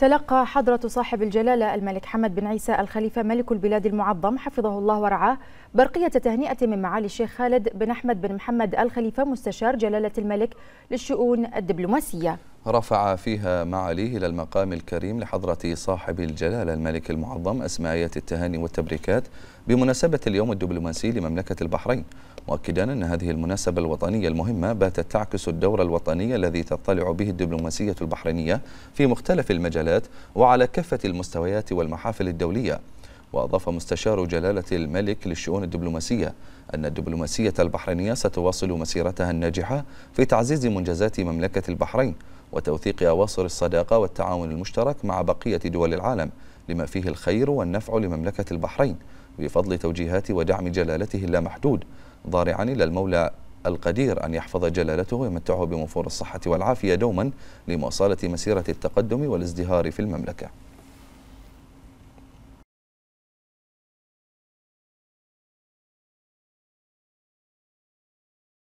تلقى حضرة صاحب الجلالة الملك حمد بن عيسى الخليفة ملك البلاد المعظم حفظه الله ورعاه برقية تهنئة من معالي الشيخ خالد بن أحمد بن محمد الخليفة مستشار جلالة الملك للشؤون الدبلوماسية رفع فيها معاليه إلى المقام الكريم لحضرة صاحب الجلالة الملك المعظم أسماء التهاني والتبريكات بمناسبة اليوم الدبلوماسي لمملكة البحرين مؤكدا أن هذه المناسبة الوطنية المهمة باتت تعكس الدور الوطني الذي تطلع به الدبلوماسية البحرينية في مختلف المجالات وعلى كافة المستويات والمحافل الدولية وأضاف مستشار جلالة الملك للشؤون الدبلوماسية أن الدبلوماسية البحرينية ستواصل مسيرتها الناجحة في تعزيز منجزات مملكة البحرين وتوثيق أواصر الصداقة والتعاون المشترك مع بقية دول العالم لما فيه الخير والنفع لمملكة البحرين بفضل توجيهات ودعم جلالته اللامحدود ضارعا إلى المولى القدير أن يحفظ جلالته ويمتعه بموفور الصحة والعافية دوما لمواصلة مسيرة التقدم والازدهار في المملكة